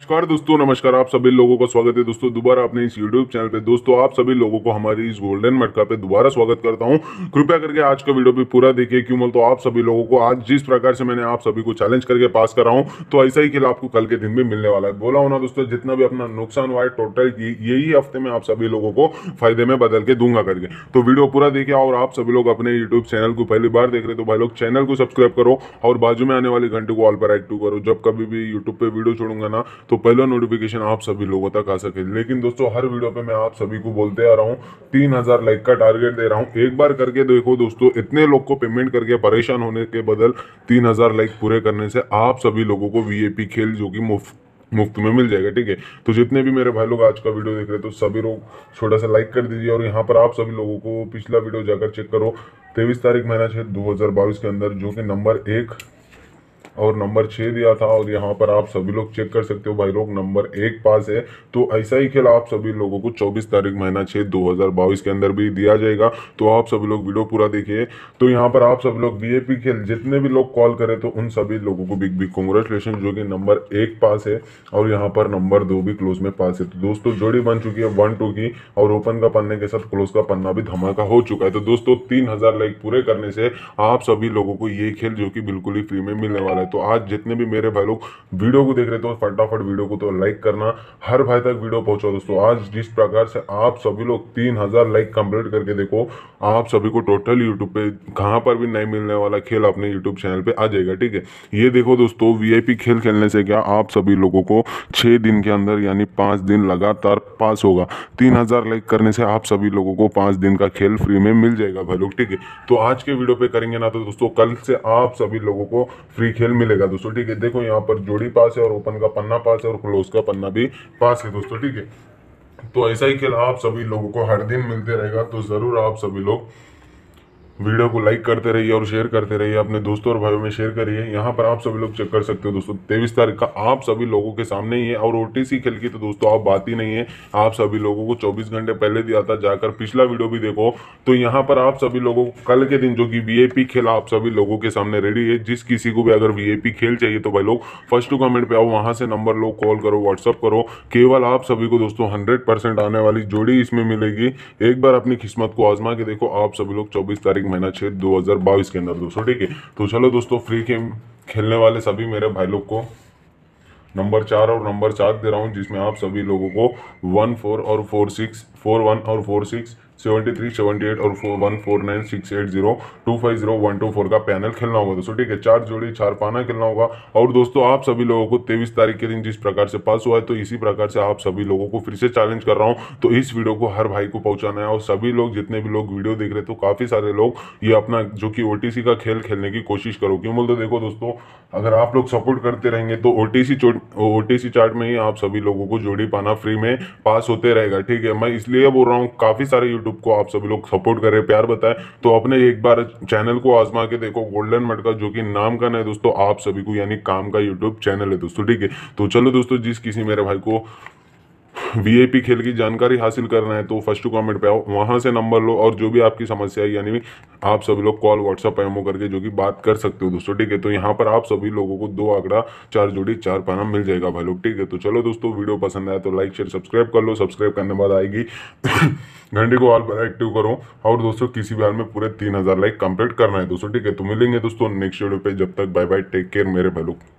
नमस्कार दोस्तों नमस्कार आप सभी लोगों का स्वागत है दोस्तों दोबारा अपने इस यूट्यूब चैनल पे दोस्तों आप सभी लोगों को हमारी इस गोल्डन मटका पे दोबारा स्वागत करता हूँ कृपया करके आज का वीडियो भी पूरा देखिए क्यों बोल तो आप सभी लोगों को आज जिस प्रकार से मैंने आप सभी को चैलेंज करके पास करा हूँ तो ऐसा ही खेल आपको कल के दिन में मिलने वाला है बोला होना दोस्तों जितना भी अपना नुकसान हुआ है टोटल यही हफ्ते में आप सभी लोगों को फायदे में बदल के दूंगा करके तो वीडियो पूरा देखे और आप सभी लोग अपने यूट्यूब चैनल को पहली बार देख रहे तो भाई लोग चैनल को सब्सक्राइब करो और बाजू में आने वाले घंटे को ऑल पर एक्टिव करो जब कभी भी यूट्यूब पर वीडियो छोड़ूंगा ना तो पहला नोटिफिकेशन आप सभी लोगों तक आ सके लेकिन दोस्तों हर वीडियो पे मैं आप सभी को बोलते आ रहा हूँ तीन हजार लाइक का टारगेट दे रहा हूँ एक बार करके देखो दोस्तों इतने लोग को पेमेंट करके परेशान होने के बदल तीन हजार लाइक पूरे करने से आप सभी लोगों को वीएपी खेल जो कि मुफ्त मुफ्त में मिल जाएगा ठीक है तो जितने भी मेरे भाई लोग आज का वीडियो देख रहे तो सभी लोग छोटा सा लाइक कर दीजिए और यहाँ पर आप सभी लोगों को पिछला वीडियो जाकर चेक करो तेईस तारीख महीना छह दो हजार बाईस के अंदर जो कि नंबर एक और नंबर छः दिया था और यहाँ पर आप सभी लोग चेक कर सकते हो भाई लोग नंबर एक पास है तो ऐसा ही खेल आप सभी लोगों को चौबीस तारीख महीना छः दो के अंदर भी दिया जाएगा तो आप सभी लोग वीडियो पूरा देखिए तो यहाँ पर आप सभी लोग बी खेल जितने भी लोग कॉल करें तो उन सभी लोगों को बिग बिग कॉन्ग्रेचुलेशन जो कि नंबर एक पास है और यहाँ पर नंबर दो भी क्लोज में पास है तो दोस्तों जोड़ी बन चुकी है वन टू की और ओपन का पन्ने के साथ क्लोज का पन्ना भी धमाका हो चुका है तो दोस्तों तीन हजार लाइक पूरे करने से आप सभी लोगों को ये खेल जो कि बिल्कुल ही फ्री में मिलने वाला है तो आज जितने भी मेरे भाई लोग वीडियो को देख रहे थे फटाफट वीडियो को तो लाइक करना हर भाई तक वीडियो पहुंचा दोस्तों आज जिस प्रकार से आप सभी लोग तीन लाइक कंप्लीट करके देखो आप सभी को टोटल यूट्यूब पे कहाँ पर भी नहीं मिलने वाला खेल अपने यूट्यूब चैनल पर आ जाएगा ठीक है ये देखो दोस्तों वी खेल खेलने से क्या आप सभी लोगों को छः दिन के अंदर यानी पाँच दिन लगातार पास होगा तीन लाइक करने से आप सभी लोगों को पाँच दिन का खेल फ्री में मिल जाएगा भाई लोग ठीक है तो आज के वीडियो पे करेंगे ना तो दोस्तों कल से आप सभी लोगों को फ्री खेल मिलेगा दोस्तों ठीक है देखो यहाँ पर जोड़ी पास है और ओपन का पन्ना पास है और क्लोज का पन्ना भी पास है दोस्तों ठीक है तो ऐसा ही खेल आप सभी लोगों को हर दिन मिलते रहेगा तो ज़रूर आप सभी लोग वीडियो को लाइक करते रहिए और शेयर करते रहिए अपने दोस्तों और भाइयों में शेयर करिए यहाँ पर आप सभी लोग चेक कर सकते हो दोस्तों तेईस तारीख का आप सभी लोगों के सामने ही है और ओ खेल की तो दोस्तों आप बात ही नहीं है आप सभी लोगों को चौबीस घंटे पहले दिया था जाकर पिछला वीडियो भी देखो तो यहाँ पर आप सभी लोगों को कल के दिन जो कि वी खेल आप सभी लोगों के सामने रेडी है जिस किसी को भी अगर वी खेल चाहिए तो भाई लोग फर्स्ट टू कमेंट पर आओ वहाँ से नंबर लो कॉल करो व्हाट्सअप करो केवल आप सभी को दोस्तों हंड्रेड आने वाली जोड़ी इसमें मिलेगी एक बार अपनी किस्मत को आजमा के देखो आप सभी लोग चौबीस तारीख महीना छः दो हज़ार बाईस के अंदर दोस्तों ठीक है तो चलो दोस्तों फ्री गेम खेलने वाले सभी मेरे भाई लोग को नंबर चार और नंबर सात दे रहा हूँ जिसमें आप सभी लोगों को वन फोर और फोर सिक्स फोर वन और four six seventy three seventy eight और one four nine six eight zero two five zero one two four का पैनल खेलना होगा दोस्तों ठीक है चार जोड़ी चार पाना खेलना होगा और दोस्तों आप सभी लोगों को तेईस तारीख के दिन जिस प्रकार से पास हुआ है तो इसी प्रकार से आप सभी लोगों को फिर से चैलेंज कर रहा हूँ तो इस वीडियो को हर भाई को पहुंचाना है और सभी लोग जितने भी लोग वीडियो देख रहे तो काफ़ी सारे लोग ये अपना जो कि ओ का खेल खेलने की कोशिश करो क्यों बोलते देखो दोस्तों अगर आप लोग सपोर्ट करते रहेंगे तो ओ टी चार्ट में ही आप सभी लोगों को जोड़ी पाना फ्री में पास होते रहेगा ठीक है मैं इसलिए बोल रहा हूँ काफ़ी सारे यूट्यूब यूट्यूब को आप सभी लोग सपोर्ट करें प्यार बताएं तो अपने एक बार चैनल को आजमा के देखो गोल्डन मटका जो कि नाम का ना है दोस्तों आप सभी को यानी काम का यूट्यूब चैनल है दोस्तों ठीक है तो चलो दोस्तों जिस किसी मेरे भाई को वीआईपी खेल की जानकारी हासिल करना है तो फर्स्ट कमेंट पे आओ वहाँ से नंबर लो और जो भी आपकी समस्या है यानी आप सभी लोग कॉल व्हाट्सअप एमओ करके जो कि बात कर सकते हो दोस्तों ठीक है तो यहाँ पर आप सभी लोगों को दो आंकड़ा चार जोड़ी चार पाना मिल जाएगा भाई लोग ठीक है तो चलो दोस्तों वीडियो पसंद आया तो लाइक शेयर सब्सक्राइब कर लो सब्सक्राइब करने बाद आएगी घंटे को ऑल पर एक्टिव करो और दोस्तों किसी भी हाल में पूरे तीन हजार लाइक कंप्लीट करना है दोस्तों ठीक है तो मिलेंगे दोस्तों नेक्स्ट वीडियो पे जब तक बाय बाय टेक केयर मेरे भाई